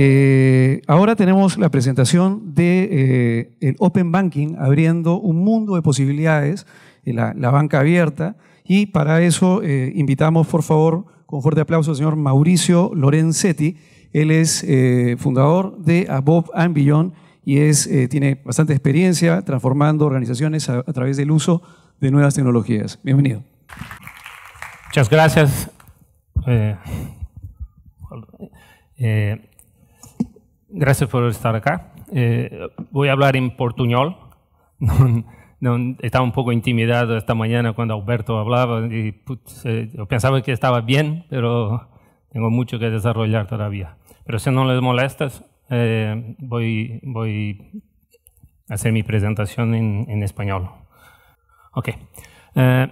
Eh, ahora tenemos la presentación de eh, Open Banking abriendo un mundo de posibilidades, eh, la, la banca abierta, y para eso invitamos, por favor, con fuerte aplauso al señor Mauricio Lorenzetti. Él es fundador de Above and Beyond y es, tiene bastante experiencia transformando organizaciones a, través del uso de nuevas tecnologías. Bienvenido. Muchas gracias. Gracias por estar acá. Eh, voy a hablar en portuñol. estaba un poco intimidado esta mañana cuando Alberto hablaba y eh, pensaba que estaba bien, pero tengo mucho que desarrollar todavía. Pero si no les molestas, eh, voy, voy a hacer mi presentación en, en español. Ok.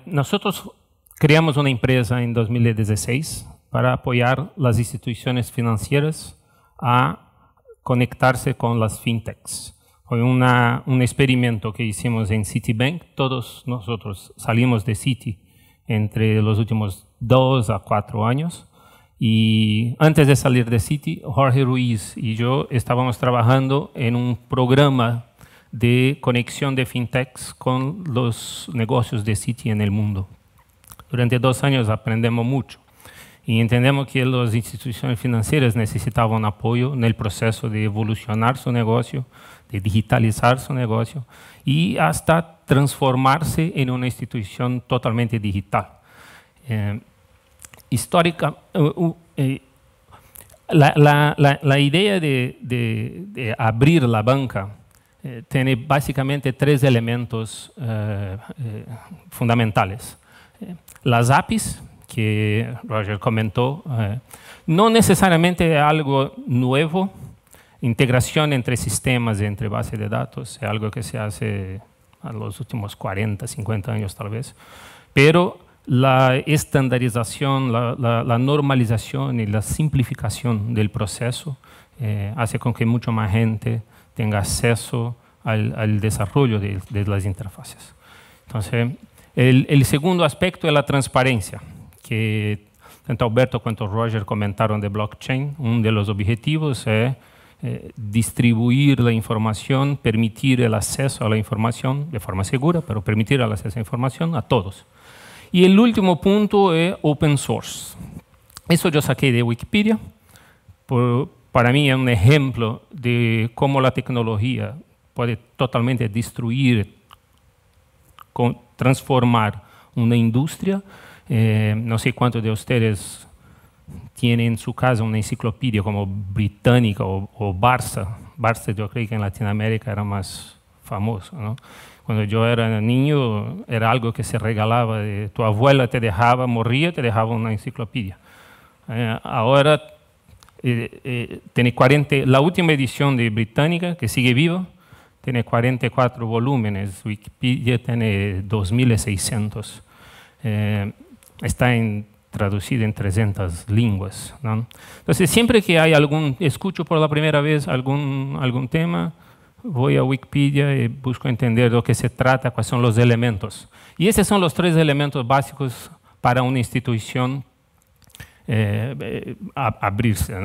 nosotros creamos una empresa en 2016 para apoyar las instituciones financieras a conectarse con las fintechs. Fue una, un experimento que hicimos en Citibank. Todos nosotros salimos de Citi entre los últimos dos a cuatro años. Y antes de salir de Citi, Jorge Ruiz y yo estábamos trabajando en un programa de conexión de fintechs con los negocios de Citi en el mundo. Durante dos años aprendemos mucho. Y entendemos que las instituciones financieras necesitaban apoyo en el proceso de evolucionar su negocio, de digitalizar su negocio y hasta transformarse en una institución totalmente digital. Eh, histórica, eh, eh, la, idea de, abrir la banca tiene básicamente tres elementos fundamentales. las APIs, que Roger comentó, eh, no necesariamente algo nuevo, integración entre sistemas, entre bases de datos, es algo que se hace a los últimos 40, 50 años tal vez, pero la estandarización, la, normalización y la simplificación del proceso eh, hace con que mucha más gente tenga acceso al, desarrollo de, las interfaces. Entonces, el, el segundo aspecto es la transparencia que tanto Alberto cuanto Roger comentaron de blockchain. Uno de los objetivos es eh, distribuir la información, permitir el acceso a la información de forma segura, pero permitir el acceso a la información a todos. Y el último punto es open source. Eso yo saqué de Wikipedia. para mí es un ejemplo de cómo la tecnología puede totalmente destruir, transformar una industria eh, no sé cuántos de ustedes tienen en su casa una enciclopedia como británica o, Barça. Barça yo creo que en Latinoamérica era más famoso. Cuando yo era niño era algo que se regalaba. Tu abuela te dejaba, moría, te dejaba una enciclopedia. Eh, ahora eh, tiene 40, la última edición de Británica, que sigue viva, tiene 44 volúmenes, Wikipedia tiene 2.600 está en, traducido en 300 lenguas. Entonces, siempre que hay algún, escucho por la primera vez algún, algún tema, voy a Wikipedia y busco entender de lo se trata, cuáles son los elementos. Y esos son los tres elementos básicos para una institución eh, abrirse.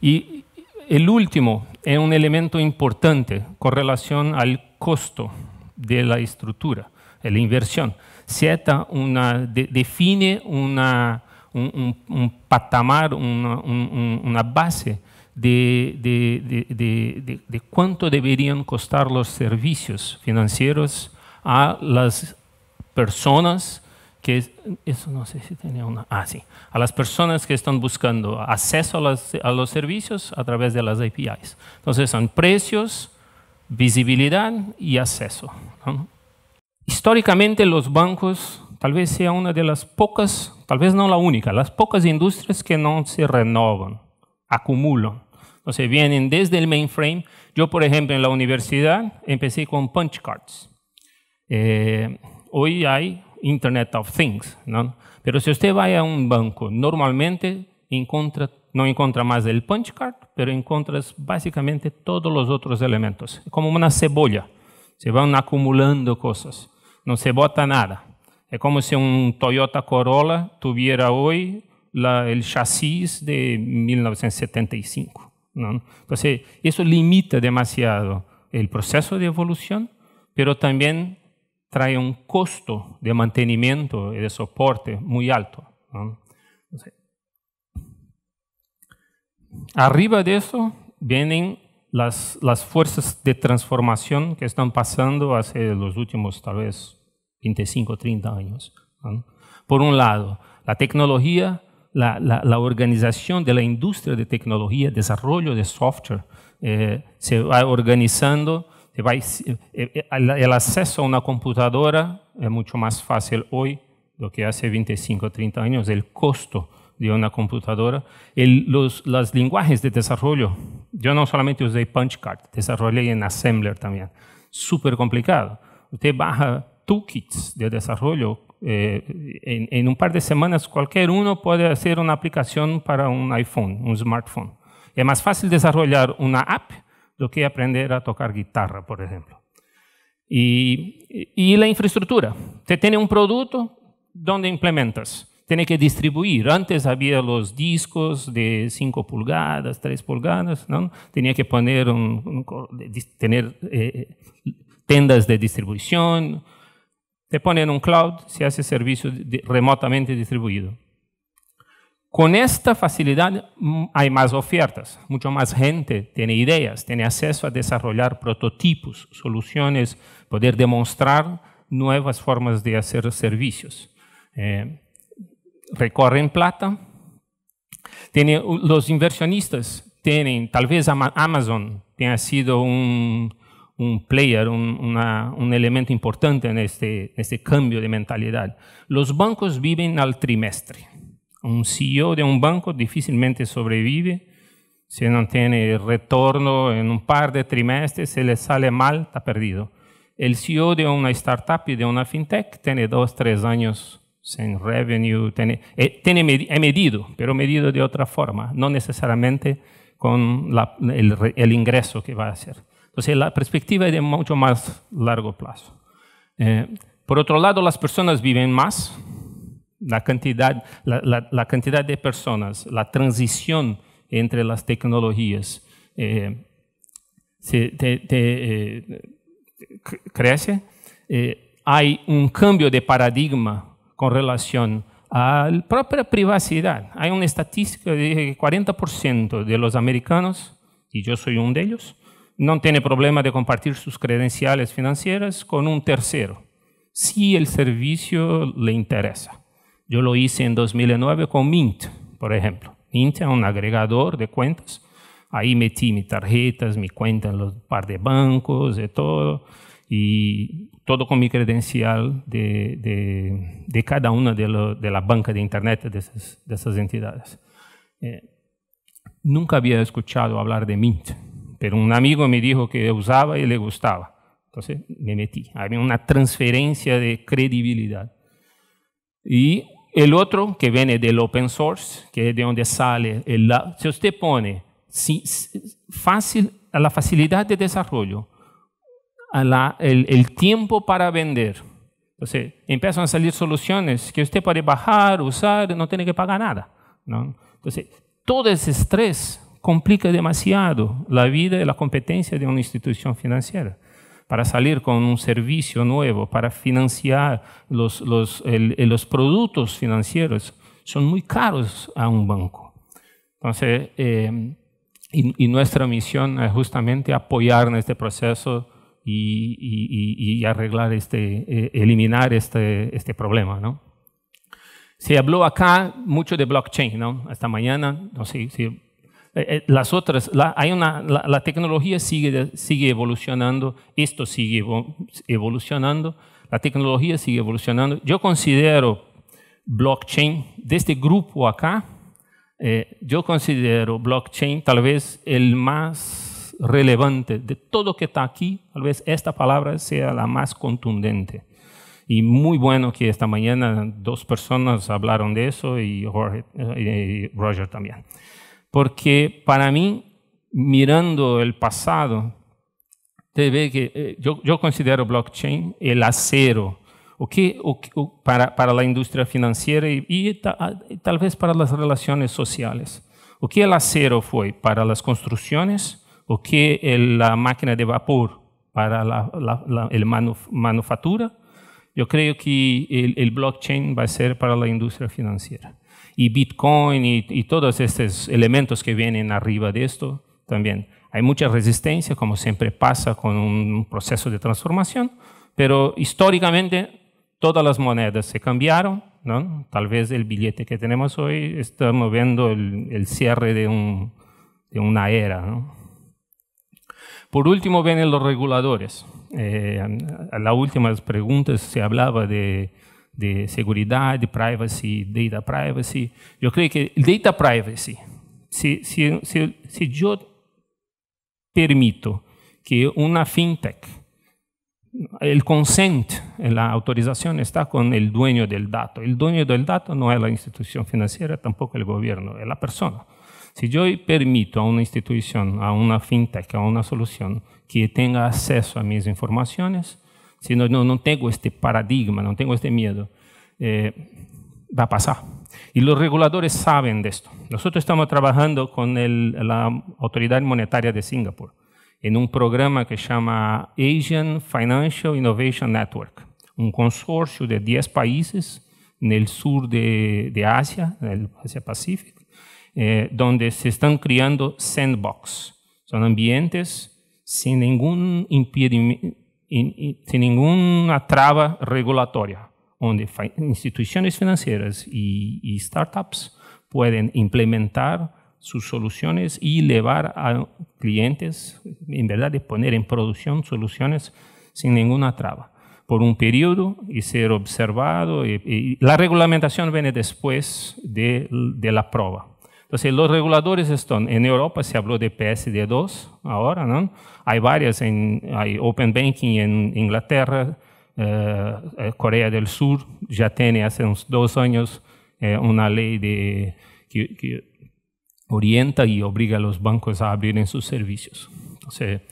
Y el último es un elemento importante con relación al costo de la estructura, la inversión. Z una, define una, un, patamar, una, una base de, de, de, cuánto deberían costar los servicios financieros a las personas que eso no sé si tenía una, ah, sí, a las personas que están buscando acceso a, a los servicios a través de las APIs. Entonces son precios, visibilidad y acceso. ¿no? Históricamente los bancos tal vez sea una de las pocas, tal vez no la única, las pocas industrias que no se renovan, acumulan. sea, vienen desde el mainframe. Yo, por ejemplo, en la universidad empecé con punch cards. Eh, hoy hay Internet of Things, ¿no? Pero si usted va a un banco, normalmente no encuentra más el punch card, pero encuentras básicamente todos los otros elementos, como una cebolla. Se van acumulando cosas no se bota nada. Es como si un um Toyota Corolla tuviera hoy el chasis de 1975. Entonces, eso limita demasiado el proceso de evolución, pero también trae un um costo de mantenimiento y e de soporte muy alto. arriba de eso vienen las, fuerzas de transformación que están pasando hace los últimos tal vez 25 o 30 años. Por un lado, la tecnología, la, organización de la industria de tecnología, desarrollo de software, eh, se va organizando, eh, eh, el acceso a una computadora es mucho más fácil hoy lo que hace 25 o 30 años, el costo de una computadora, los, los lenguajes de desarrollo yo no solamente usé punch card, desarrollé en Assembler también. Súper complicado. Usted baja toolkits de desarrollo. Eh, en, un par de semanas cualquier uno puede hacer una aplicación para un iPhone, un smartphone. Es más fácil desarrollar una app do que aprender a tocar guitarra, por ejemplo. Y, la infraestructura. Usted tiene un producto donde implementas tiene que distribuir. Antes había los discos de 5 pulgadas, 3 pulgadas, ¿no? Tenía que poner un, tener eh, tiendas de distribución. Te ponen un cloud, se hace servicio remotamente distribuido. Con esta facilidad mm, hay más ofertas, mucho más gente tiene ideas, tiene acceso a desarrollar prototipos, soluciones, poder demostrar nuevas formas de hacer servicios. Eh, recorren plata. Tiene, los inversionistas tienen, tal vez Amazon ha sido un, player, un, elemento importante en este, este cambio de mentalidad. Los bancos viven al trimestre. Un CEO de un banco difícilmente sobrevive si no tiene retorno en un par de trimestres, se le sale mal, está perdido. El CEO de una startup y de una fintech tiene dos, tres años en revenue, tiene, eh, he medido, pero medido de otra forma, no necesariamente con el, ingreso que va a hacer. Entonces, la perspectiva es de mucho más largo plazo. Eh, por otro lado, las personas viven más. La cantidad, la, cantidad de personas, la transición entre las tecnologías eh, crece. hay un cambio de paradigma con relación a la propia privacidad. Hay una estadística de que 40% de los americanos, y yo soy uno de ellos, no tiene problema de compartir sus credenciales financieras con un tercero, si el servicio le interesa. Yo lo hice en 2009 con Mint, por ejemplo. Mint es un agregador de cuentas. Ahí metí mis tarjetas, mi cuenta en los par de bancos, de todo y todo con mi credencial de, de, de cada una de, las bancas la banca de Internet de esas, esas entidades. Eh, nunca había escuchado hablar de Mint, pero un amigo me dijo que usaba y le gustaba. Entonces me metí. Había una transferencia de credibilidad. Y el otro, que viene del open source, que es de donde sale el... Si usted pone si, fácil, la facilidad de desarrollo, la, el, tiempo para vender. Entonces, empiezan a salir soluciones que usted puede bajar, usar, no tiene que pagar nada. Entonces, todo ese estrés complica demasiado la vida y la competencia de una institución financiera para salir con un servicio nuevo, para financiar los, los, los productos financieros, son muy caros a un banco. Entonces, eh, y, y, nuestra misión es justamente apoyar en este proceso y, arreglar este, eh, eliminar este, este problema, ¿no? Se habló acá mucho de blockchain, ¿no? Esta mañana, no sé eh, eh, las otras, la, hay una, la, tecnología sigue, sigue evolucionando, esto sigue evolucionando, la tecnología sigue evolucionando. Yo considero blockchain, de este grupo acá, yo considero blockchain tal vez el más relevante de todo que está aquí, tal vez esta palabra sea la más contundente. Y muy bueno que esta mañana dos personas hablaron de eso y, Jorge, eh, y Roger también. Porque para mí, mirando el pasado, te ve que eh, yo, considero blockchain el acero. O que, para, la industria financiera y, ah, tal vez para las relaciones sociales. O que el acero fue para las construcciones, o que la máquina de vapor para la, el manufactura, yo creo que el, blockchain va a ser para la industria financiera. Y Bitcoin y, todos estos elementos que vienen arriba de esto también. Hay mucha resistencia, como siempre pasa con un proceso de transformación, pero históricamente todas las monedas se cambiaron, ¿no? Tal vez el billete que tenemos hoy estamos viendo el, cierre de, de, una era, ¿no? Por último, vienen los reguladores. Eh, las últimas preguntas se hablaba de, seguridad, de privacy, data privacy. Yo creo que data privacy, si, si yo permito que una fintech, el consent, la autorización está con el dueño del dato. El dueño del dato no es la institución financiera, tampoco el gobierno, es la persona. Si yo permito a una institución, a una fintech, a una solución que tenga acceso a mis informaciones, si no, no, tengo este paradigma, no tengo este miedo, eh, va a pasar. Y los reguladores saben de esto. Nosotros estamos trabajando con la Autoridad Monetaria de Singapur en un programa que se llama Asian Financial Innovation Network, un consorcio de 10 países en el sur de, de Asia, en el Asia Pacífico, eh, donde se están creando sandbox. Son ambientes sin ningún impedimento, sin ninguna traba regulatoria, donde instituciones financieras y, startups pueden implementar sus soluciones y llevar a clientes, en verdad, de poner en producción soluciones sin ninguna traba, por un periodo y ser observado. la regulamentación viene después de la prueba. Entonces, los reguladores están, en Europa se habló de PSD2 ahora, ¿no? Hay varias, en, hay Open Banking en Inglaterra, eh, eh, Corea del Sur ya tiene hace unos dos años eh, una ley de, que, orienta y obliga a los bancos a abrir en sus servicios. Entonces,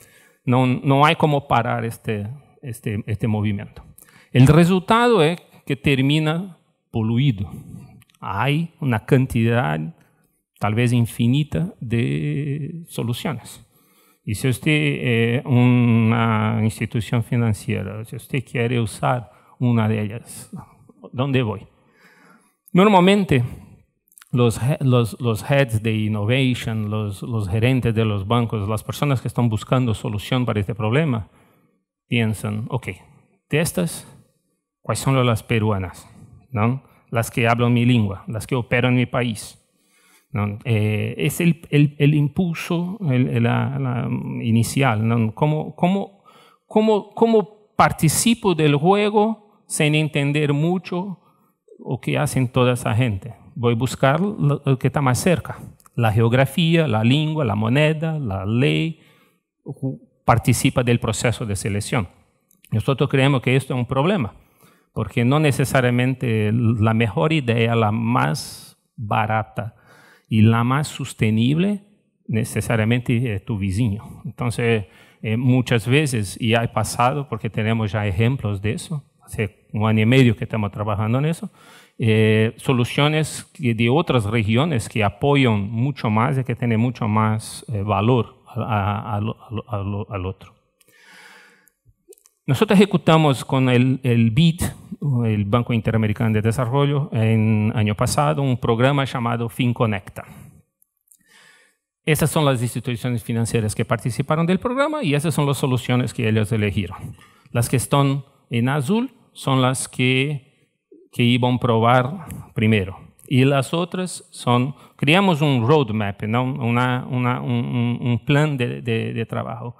no, no hay como parar este, este, este movimiento. El resultado es que termina poluido. Hay una cantidad tal vez infinita de soluciones. Y si usted es eh, una institución financiera, si usted quiere usar una de ellas, ¿dónde voy? Normalmente, los, los, los heads de innovation, los, los, gerentes de los bancos, las personas que están buscando solución para este problema, piensan, ok, de estas, ¿cuáles son las peruanas? ¿No? Las que hablan mi lengua, las que operan en mi país eh, es el, impulso inicial, ¿no? ¿Cómo, participo del juego sin entender mucho lo que hacen toda esa gente? Voy a buscar lo, lo que está más cerca, la geografía, la lengua, la moneda, la ley, participa del proceso de selección. Nosotros creemos que esto es un problema, porque no necesariamente la mejor idea, la más barata, y la más sostenible necesariamente es tu vecino. Entonces, eh, muchas veces, y ha pasado porque tenemos ya ejemplos de eso, hace un año y medio que estamos trabajando en eso, eh, soluciones de otras regiones que apoyan mucho más y que tienen mucho más eh, valor al otro. Nosotros ejecutamos con el, el BID, el Banco Interamericano de Desarrollo, en año pasado un programa llamado FinConecta. Esas son las instituciones financieras que participaron del programa y esas son las soluciones que ellos eligieron. Las que están en azul son las que, que iban a probar primero. Y las otras son, creamos un roadmap, ¿no? un, plan de, de trabajo.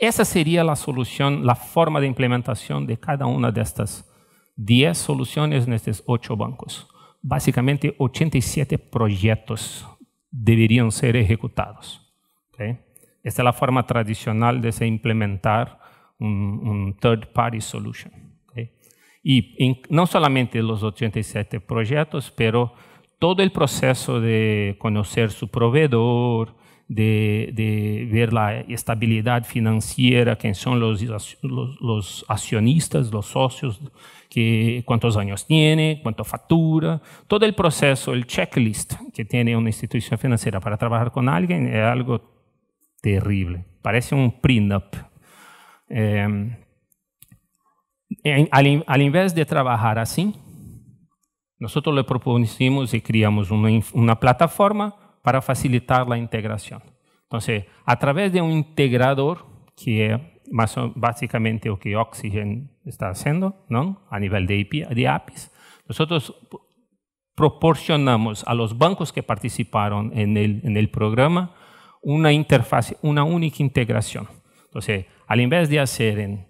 Esa sería la solución, la forma de implementación de cada una de estas 10 soluciones en estos ocho bancos. Básicamente 87 proyectos deberían ser ejecutados. Esta es la forma tradicional de se implementar un, third-party solution. Y no solamente los 87 proyectos, pero todo el proceso de conocer su proveedor, de, ver la estabilidad financiera, quién son los, los, accionistas, los socios, que, cuántos años tiene, cuánto factura, todo el proceso, el checklist que tiene una institución financiera para trabajar con alguien es algo terrible. Parece un print-up. Em, al, al invés de trabajar así, nosotros le propusimos y creamos una, plataforma para facilitar la integración. Entonces, a través de un integrador, que es más básicamente lo que Oxygen está haciendo, ¿no? a nivel de, APIs, nosotros proporcionamos a los bancos que participaron en el, programa una interfaz, una única integración. Entonces, al invés de hacer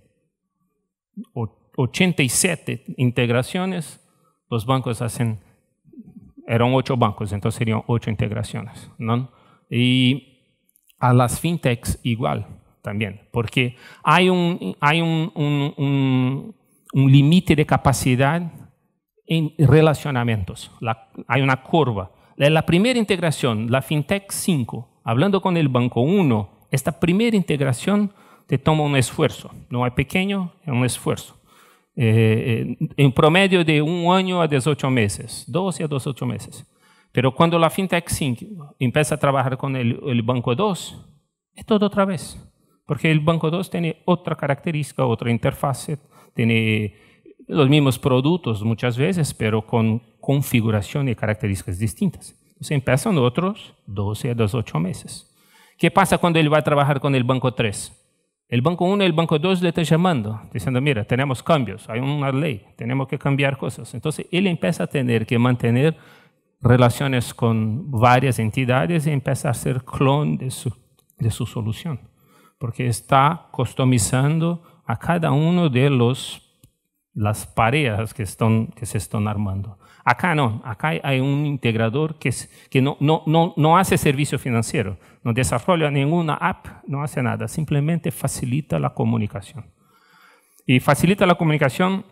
87 integraciones, los bancos hacen, eran ocho bancos, entonces serían ocho integraciones. ¿no? Y a las fintechs igual también, porque hay un, hay un, límite de capacidad en relacionamientos, hay una curva. La primera integración, la fintech 5, hablando con el banco 1, esta primera integración te toma un esfuerzo, no es pequeño, es un esfuerzo. Eh, eh, en promedio de un año a 18 meses, 12 a 18 meses. Pero cuando la FinTech 5 empieza a trabajar con el, el Banco 2, es todo otra vez. Porque el Banco 2 tiene otra característica, otra interfaz, tiene los mismos productos muchas veces, pero con configuración y características distintas. Entonces empiezan otros 12 a 18 meses. ¿Qué pasa cuando él va a trabajar con el Banco 3? El banco 1 y el banco 2 le están llamando, diciendo, mira, tenemos cambios, hay una ley, tenemos que cambiar cosas. Entonces, él empieza a tener que mantener relaciones con varias entidades y empieza a ser clon de su, de su solución, porque está customizando a cada uno de los, las parejas que, están, que se están armando. Acá no, acá hay un integrador que, no, hace servicio financiero, no desarrolla ninguna app, no hace nada, simplemente facilita la comunicación. Y facilita la comunicación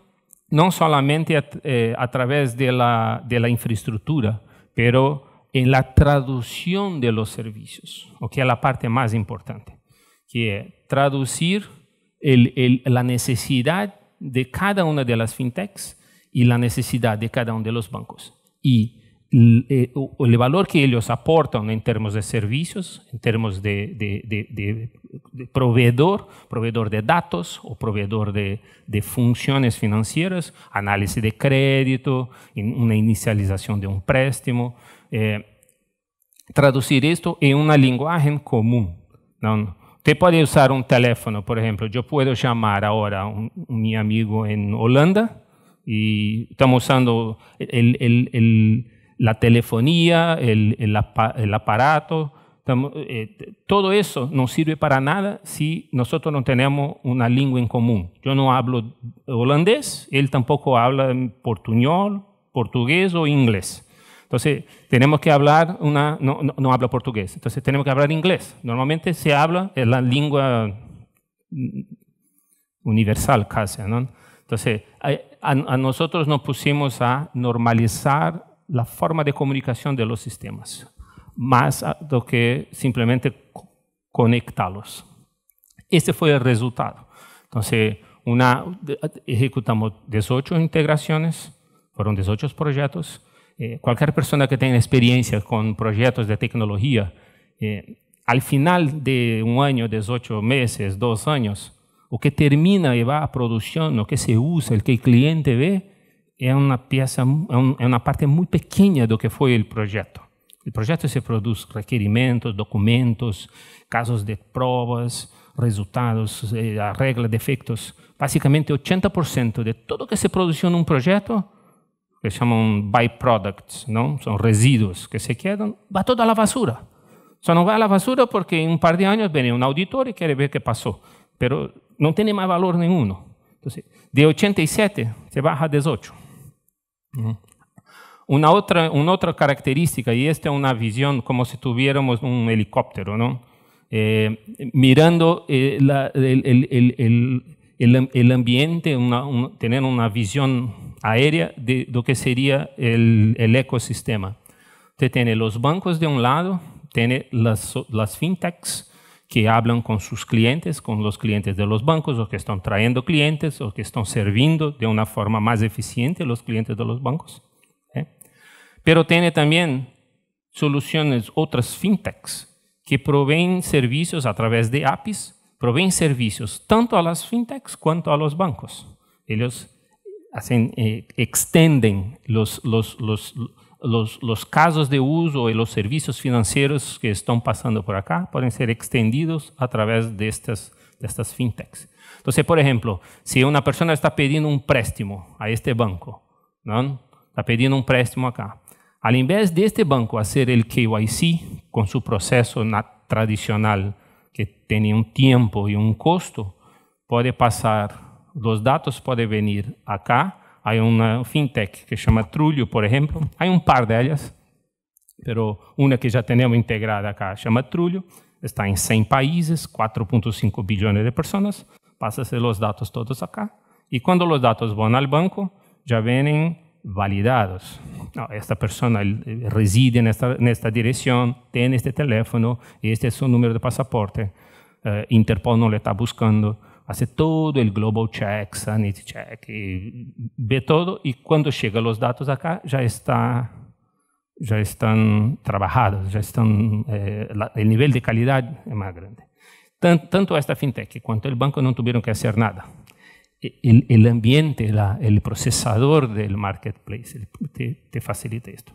no solamente a, eh, través de la, infraestructura, pero en la traducción de los servicios, que es la parte más importante, que es traducir la necesidad de cada una de las fintechs y la necesidad de cada uno de los bancos. Y eh, el, valor que ellos aportan en términos de servicios, en términos de, proveedor, proveedor de datos o proveedor de, funciones financieras, análisis de crédito, una inicialización de un préstamo. Eh, traducir esto en una lenguaje común. ¿no? Usted puede usar un teléfono, por ejemplo, yo puedo llamar ahora a un, a mi amigo en Holanda, y estamos usando la telefonía, el, aparato, eh, todo eso no sirve para nada si nosotros no tenemos una lengua en común. Yo no hablo holandés, él tampoco habla portuñol, portugués o inglés. Entonces, tenemos que hablar una... No, habla portugués, entonces tenemos que hablar inglés. Normalmente se habla en la lengua mm, universal casi, ¿no? Entonces, a, nosotros nos pusimos a normalizar la forma de comunicación de los sistemas, más do que simplemente conectarlos. Este fue el resultado. Entonces, ejecutamos 18 integraciones, fueron 18 proyectos. Eh, cualquier persona que tenga experiencia con proyectos de tecnología, eh, al final de un año, 18 meses, dos años, o que termina y va a producción, lo que se usa, el que el cliente ve, es una pieza, es una parte muy pequeña de lo que fue el proyecto. El proyecto se produce requerimientos, documentos, casos de pruebas, resultados, eh, reglas de defectos. Básicamente 80% de todo lo que se produjo en un proyecto, que se llaman byproducts, ¿no? son residuos que se quedan, va todo a la basura. solo no va a la basura porque en un par de años viene un auditor y quiere ver qué pasó. Pero no tiene más valor ninguno. Entonces, de 87 se baja a 18. Una otra característica, y esta es una visión como si tuviéramos un helicóptero, ¿no? Eh, mirando eh, el, ambiente, tener una visión aérea de lo que sería el, ecosistema. Usted tiene los bancos de un lado, tiene las, las fintechs, que hablan con sus clientes, con los clientes de los bancos, o que están trayendo clientes, o que están sirviendo de una forma más eficiente a los clientes de los bancos. ¿eh? Pero tiene también soluciones, otras fintechs, que proveen servicios a través de APIs, proveen servicios tanto a las fintechs cuanto a los bancos. Ellos hacen, eh, extenden los, los, los, los, casos de uso y los servicios financieros que están pasando por acá pueden ser extendidos a través de estas, estas fintechs. Entonces, por ejemplo, si una persona está pidiendo un préstamo a este banco, ¿no? está pidiendo un préstamo acá, al invés de este banco hacer el KYC con su proceso tradicional que tiene un tiempo y un costo, puede pasar, los datos pueden venir acá há uma fintech que chama Trulio, por exemplo, há um par delas, pero uma que já temos integrada acá chama Trulio. Está em 100 países, 4.5 bilhões de passa-se os dados todos acá. e quando os dados vão ao banco, já vêm validados. esta pessoa eh, reside nesta nesta direção tem este teléfono, este é o número de passaporte eh, Interpol não le está buscando, hace todo el global check, sanity check, ve todo y cuando llegan los datos acá ya, ya están trabajados, ya están, eh, el nivel de calidad es más grande. tanto esta fintech cuanto el banco no tuvieron que hacer nada. E, el, el ambiente, el procesador del marketplace te, te, facilita esto.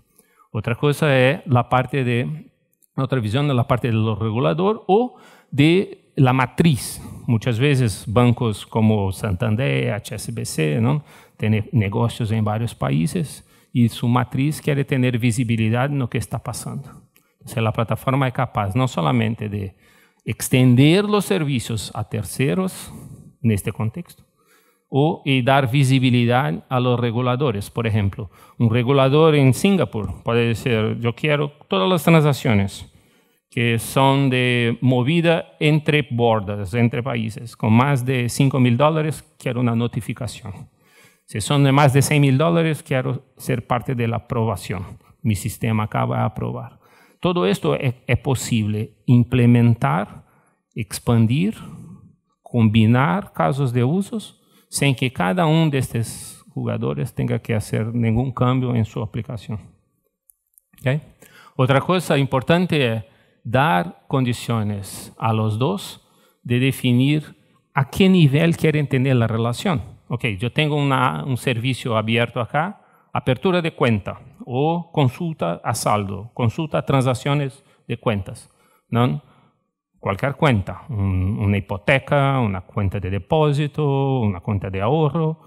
Otra cosa es la parte de, otra visión, de la parte del regulador o de la matriz Muitas vezes, bancos como Santander, HSBC, não? têm negócios em vários países e sua matriz quer ter visibilidade no que está passando. Se então, a plataforma é capaz não somente de estender os serviços a terceiros, neste contexto, ou e dar visibilidade a los reguladores. Por exemplo, um regulador em Singapura pode dizer: Eu quero todas as transações que son de movida entre bordas, entre países. Con más de 5 mil dólares, quiero una notificación. Si son de más de 6 mil dólares, quiero ser parte de la aprobación. Mi sistema acaba de aprobar. Todo esto e-, es, posible implementar, expandir, combinar casos de usos, sin que cada uno de estos jugadores tenga que hacer ningún cambio en su aplicación. Otra cosa importante es dar condiciones a los dos de definir a qué nivel quieren tener la relación. Ok, yo tengo un servicio abierto acá, apertura de cuenta o consulta a saldo, consulta a transacciones de cuentas. ¿no? Cualquier cuenta, una hipoteca, una cuenta de depósito, una cuenta de ahorro,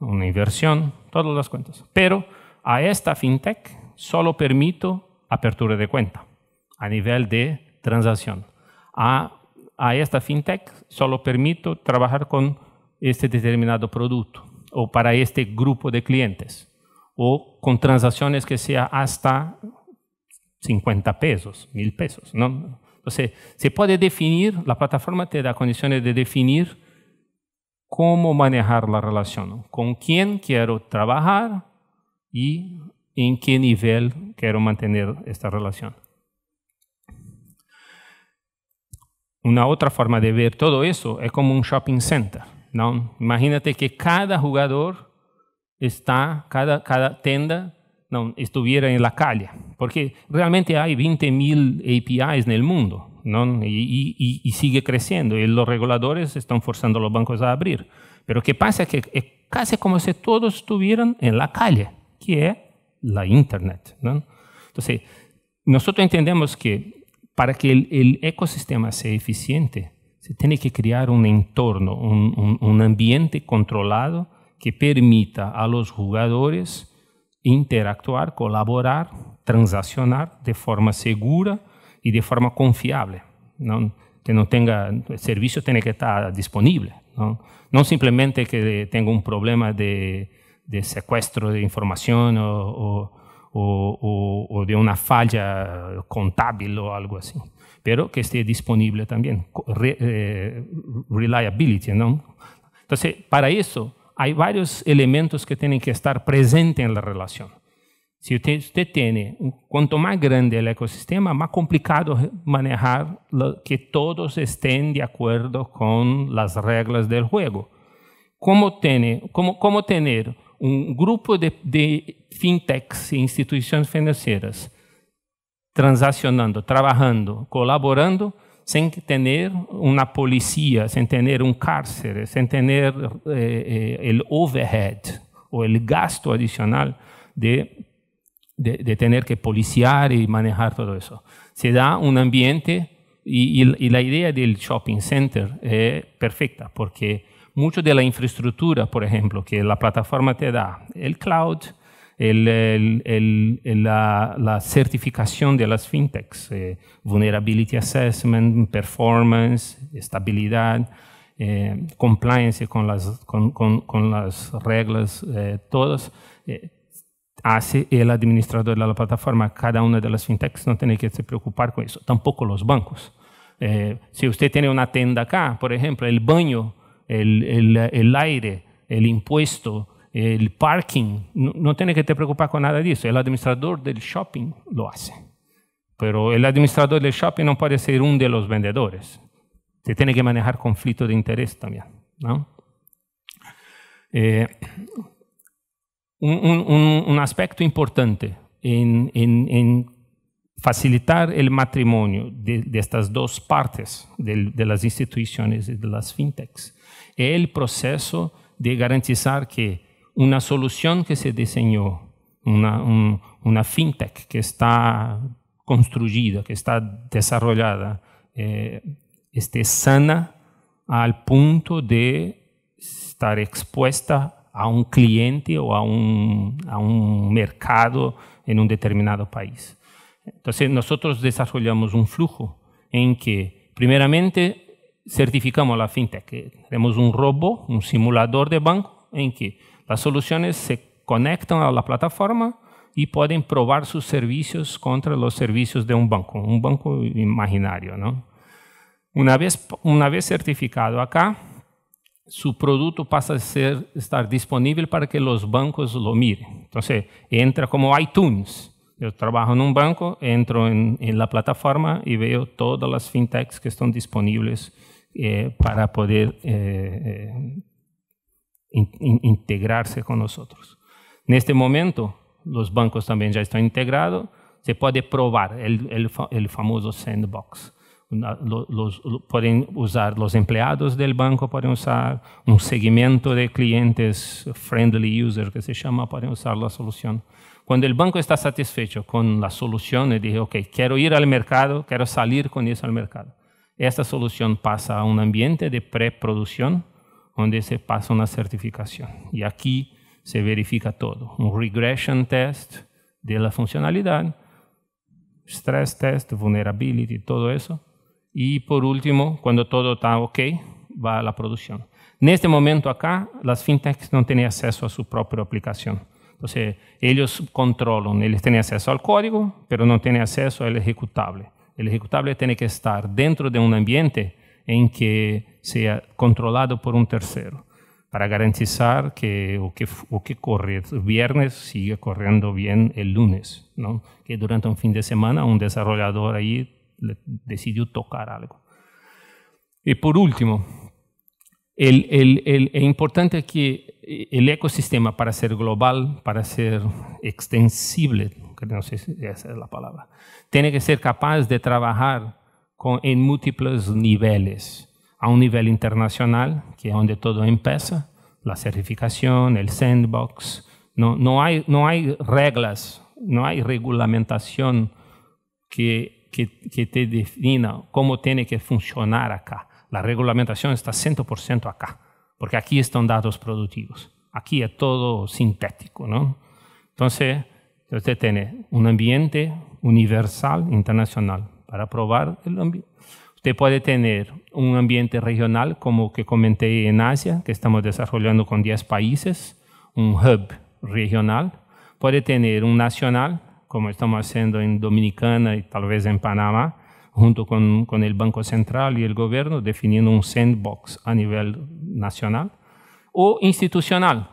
una inversión, todas las cuentas. Pero a esta fintech solo permito apertura de cuenta a nivel de transacción. A, esta fintech solo permito trabajar con este determinado producto o para este grupo de clientes o con transacciones que sea hasta 50 pesos, 1000 pesos. ¿no? Entonces, se puede definir, la plataforma te da condiciones de definir cómo manejar la relación, con quién quiero trabajar y en qué nivel quiero mantener esta relación. una otra forma de ver todo eso es como un shopping center. ¿no? Imagínate que cada jugador está, cada, cada tienda ¿no? estuviera en la calle, porque realmente hay 20.000 APIs en el mundo ¿no? y, sigue creciendo y los reguladores están forzando a los bancos a abrir. Pero ¿qué pasa? Es que es casi como si todos estuvieran en la calle, que es la Internet. Entonces, nosotros entendemos que para que el, ecosistema sea eficiente, se tiene que crear un entorno, un, ambiente controlado que permita a los jugadores interactuar, colaborar, transaccionar de forma segura y de forma confiable. Que no tenga, el servicio tiene que estar disponible. No, simplemente que tenga un problema de, secuestro de información o o, de una falla contable o algo así, pero que esté disponible también, eh, reliability, ¿no? Entonces, para eso hay varios elementos que tienen que estar presentes en la relación. Si usted, tiene, cuanto más grande el ecosistema, más complicado manejar que todos estén de acuerdo con las reglas del juego. cómo tener un um grupo de, fintechs e instituciones financieras transaccionando, trabajando, colaborando, sin tener una policía, sin tener un um cárcel, sin tener eh, eh, el overhead o el gasto adicional de, de, que policiar y e manejar todo eso. Se da un um ambiente y e, la e, idea del shopping center es perfecta porque mucho de la infraestructura, por ejemplo, que la plataforma te da, el cloud, la, certificación de las fintechs, eh, vulnerability assessment, performance, estabilidad, eh, compliance con las, con, las reglas, eh, todas, eh, hace el administrador de la plataforma. Cada una de las fintechs no tiene que se preocupar con eso, tampoco los bancos. si usted tiene una tienda acá, por ejemplo, el baño el, el, el aire, el impuesto, el parking. No, no tienes que te preocupar con nada de eso. El administrador del shopping lo hace. Pero el administrador del shopping no puede ser un de los vendedores. Se tiene que manejar conflicto de interés también. Eh, un, aspecto importante en, en, facilitar el matrimonio de, estas dos partes de, de las instituciones y de las fintechs el proceso de garantizar que una solución que se diseñó, una, una fintech que está construida, que está desarrollada, eh, esté sana al punto de estar expuesta a un cliente o a un, a un mercado en un determinado país. Entonces nosotros desarrollamos un flujo en que primeramente certificamos la fintech, tenemos un robo, un simulador de banco en que las soluciones se conectan a la plataforma y pueden probar sus servicios contra los servicios de un banco, un banco imaginario. Una, vez, una vez certificado acá, su producto pasa a ser, estar disponible para que los bancos lo miren. Entonces, entra como iTunes. Yo trabajo en un banco, entro en, en la plataforma y veo todas las fintechs que están disponibles eh, para poder eh, eh, integrarse con nosotros. En este momento, los bancos también ya están integrados, se puede probar el, famoso sandbox. los, pueden usar los empleados del banco, pueden usar un segmento de clientes friendly user que se llama, pueden usar la solución. Cuando el banco está satisfecho con la solución, dice, ok, quiero ir al mercado, quiero salir con eso al mercado. Esta solución pasa a un ambiente de preproducción donde se pasa una certificación. Y aquí se verifica todo. Un regression test de la funcionalidad, stress test, vulnerability, todo eso. Y por último, cuando todo está ok, va a la producción. En este momento acá, las fintechs no tienen acceso a su propia aplicación. Entonces, ellos controlan, ellos tienen acceso al código, pero no tienen acceso al ejecutable. El ejecutable tiene que estar dentro de un ambiente en que sea controlado por un tercero para garantizar que o que, o corre el viernes sigue corriendo bien el lunes, que durante un fin de semana un desarrollador ahí decidió tocar algo. Y por último, es importante que el ecosistema para ser global, para ser extensible que no sé si esa es la palabra. Tiene que ser capaz de trabajar con, en múltiples niveles. A un nivel internacional, que es donde todo empieza, la certificación, el sandbox. No, no, hay, no hay reglas, no hay regulamentación que, que, que te defina cómo tiene que funcionar acá. La regulamentación está 100% acá, porque aquí están datos productivos. Aquí es todo sintético, ¿no? Entonces, usted tiene un ambiente universal, internacional, para probar el ambiente. Usted puede tener un ambiente regional, como que comenté en Asia, que estamos desarrollando con 10 países, un hub regional. Puede tener un nacional, como estamos haciendo en Dominicana y tal vez en Panamá, junto con, con el Banco Central y el gobierno, definiendo un sandbox a nivel nacional. O institucional,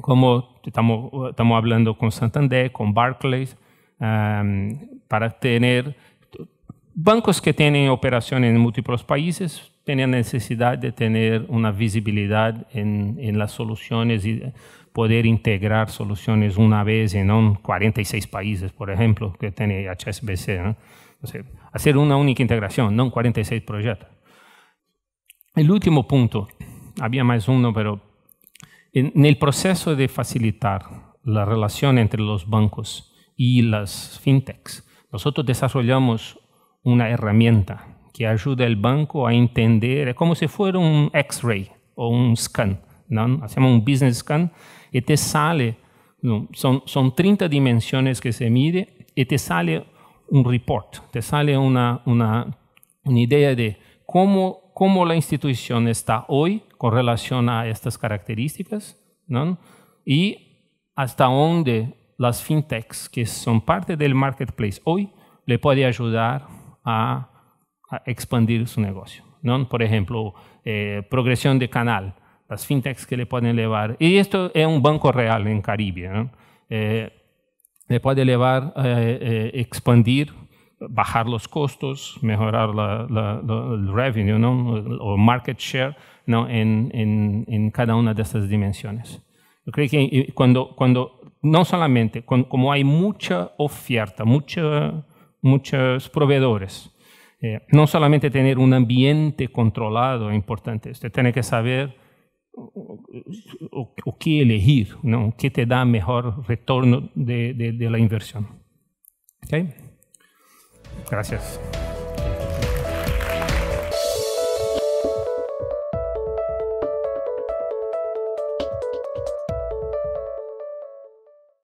como estamos, estamos hablando con Santander, con Barclays, em, para tener bancos que tienen operaciones en múltiples países, tienen necesidad de tener una visibilidad en, en las soluciones y poder integrar soluciones una vez en un 46 países, por ejemplo, que tiene HSBC. hacer una única integración, no 46 proyectos. El último punto, había más uno, pero en el proceso de facilitar la relación entre los bancos y las fintechs, nosotros desarrollamos una herramienta que ayuda al banco a entender, como si fuera un X-ray o un scan, hacemos un business scan y te sale, son, son 30 dimensiones que se mide y te sale un report, te sale una, una, una idea de cómo, cómo la institución está hoy con relación a estas características ¿no? y hasta dónde las fintechs que son parte del marketplace hoy le puede ayudar a, expandir su negocio. ¿no? Por ejemplo, eh, progresión de canal, las fintechs que le pueden llevar. Y esto es un banco real en Caribe. ¿no? Eh, le puede llevar a eh, expandir bajar los costos, mejorar el revenue ¿no? o market share ¿no? en, en, en, cada una de estas dimensiones. Yo creo que eh, cuando, cuando no solamente, como hay mucha oferta, muchos proveedores, eh, no solamente tener un ambiente controlado es importante, usted tiene que saber o, qué elegir, ¿no? qué te da mejor retorno de, de, de la inversión. ¿Okay? Gracias.